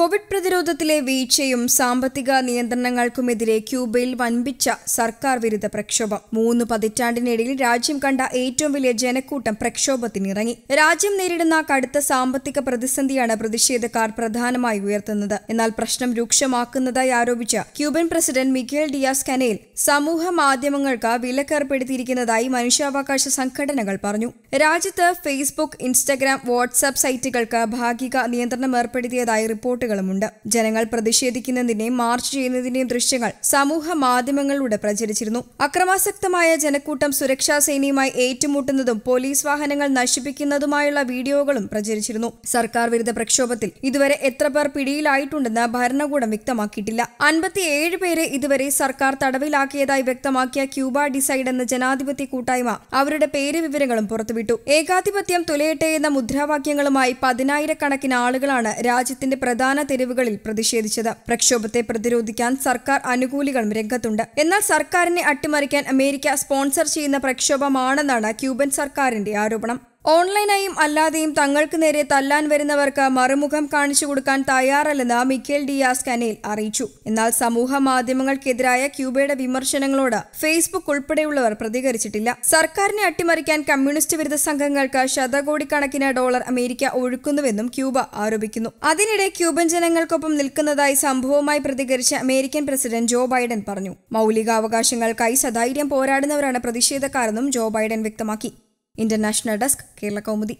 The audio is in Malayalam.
കോവിഡ് പ്രതിരോധത്തിലെ വീഴ്ചയും സാമ്പത്തിക നിയന്ത്രണങ്ങൾക്കുമെതിരെ ക്യൂബയിൽ വൻപിച്ച സർക്കാർ വിരുദ്ധ പ്രക്ഷോഭം മൂന്ന് പതിറ്റാണ്ടിനിടയിൽ രാജ്യം കണ്ട ഏറ്റവും വലിയ ജനക്കൂട്ടം പ്രക്ഷോഭത്തിനിറങ്ങി രാജ്യം നേരിടുന്ന കടുത്ത സാമ്പത്തിക പ്രതിസന്ധിയാണ് പ്രതിഷേധക്കാർ പ്രധാനമായി ഉയർത്തുന്നത് എന്നാൽ പ്രശ്നം രൂക്ഷമാക്കുന്നതായി ആരോപിച്ച Cuban president Miguel Diaz Canel സമൂഹ മാധ്യമങ്ങൾക്ക് വിലക്കേർപ്പെടുത്തിയിരിക്കുന്നതായി മനുഷ്യാവകാശ സംഘടനകൾ പറഞ്ഞു രാജ്യത്ത് ഫേസ്ബുക്ക് ഇൻസ്റ്റഗ്രാം വാട്സാപ്പ് സൈറ്റുകൾക്ക് ഭാഗിക നിയന്ത്രണം ഏർപ്പെടുത്തിയതായി റിപ്പോർട്ട് റിപ്പോർട്ടുകളുമുണ്ട് ജനങ്ങൾ പ്രതിഷേധിക്കുന്നതിനെയും മാർച്ച് ചെയ്യുന്നതിന്റെയും ദൃശ്യങ്ങൾ സമൂഹ മാധ്യമങ്ങളിലൂടെ പ്രചരിച്ചിരുന്നു അക്രമാസക്തമായ ജനക്കൂട്ടം സുരക്ഷാ സേനയുമായി ഏറ്റുമുട്ടുന്നതും പോലീസ് വാഹനങ്ങൾ നശിപ്പിക്കുന്നതുമായുള്ള വീഡിയോകളും പ്രചരിച്ചിരുന്നു സർക്കാർ വിരുദ്ധ പ്രക്ഷോഭത്തിൽ ഇതുവരെ എത്ര പേർ പിടിയിലായിട്ടുണ്ടെന്ന് ഭരണകൂടം വ്യക്തമാക്കിയിട്ടില്ല അൻപത്തിയേഴ് പേരെ ഇതുവരെ സർക്കാർ തടവിലാക്കിയതായി വ്യക്തമാക്കിയ ക്യൂബ ഡിസൈഡ് എന്ന ജനാധിപത്യ കൂട്ടായ്മ അവരുടെ പേര് വിവരങ്ങളും പുറത്തുവിട്ടു ഏകാധിപത്യം തുലയട്ടെ എന്ന മുദ്രാവാക്യങ്ങളുമായി പതിനായിരക്കണക്കിന് ആളുകളാണ് രാജ്യത്തിന്റെ പ്രധാന പ്രധാന തെരുവുകളിൽ പ്രതിഷേധിച്ചത് പ്രക്ഷോഭത്തെ പ്രതിരോധിക്കാൻ സർക്കാർ അനുകൂലികളും രംഗത്തുണ്ട് എന്നാൽ സർക്കാരിനെ അട്ടിമറിക്കാൻ അമേരിക്ക സ്പോൺസർ ചെയ്യുന്ന പ്രക്ഷോഭമാണെന്നാണ് ക്യൂബൻ സർക്കാരിന്റെ ആരോപണം ഓൺലൈനായും അല്ലാതെയും തങ്ങൾക്ക് നേരെ തല്ലാൻ വരുന്നവർക്ക് മറുമുഖം കാണിച്ചു കൊടുക്കാൻ തയ്യാറല്ലെന്ന് മിക്കേൽ ഡിയാസ് കനേൽ അറിയിച്ചു എന്നാൽ സമൂഹ മാധ്യമങ്ങൾക്കെതിരായ ക്യൂബയുടെ വിമർശനങ്ങളോട് ഫേസ്ബുക്ക് ഉൾപ്പെടെയുള്ളവർ പ്രതികരിച്ചിട്ടില്ല സർക്കാരിനെ അട്ടിമറിക്കാൻ കമ്മ്യൂണിസ്റ്റ് വിരുദ്ധ സംഘങ്ങൾക്ക് ശതകോടിക്കണക്കിന് ഡോളർ അമേരിക്ക ഒഴുക്കുന്നുവെന്നും ക്യൂബ ആരോപിക്കുന്നു അതിനിടെ ക്യൂബൻ ജനങ്ങൾക്കൊപ്പം നിൽക്കുന്നതായി സംഭവവുമായി പ്രതികരിച്ച അമേരിക്കൻ പ്രസിഡന്റ് ജോ ബൈഡൻ പറഞ്ഞു മൌലികാവകാശങ്ങൾക്കായി സധൈര്യം പോരാടുന്നവരാണ് പ്രതിഷേധക്കാരെന്നും ജോ ബൈഡൻ വ്യക്തമാക്കി ഇന്റർനാഷണൽ ഡെസ്ക് കേരള കൗമുദി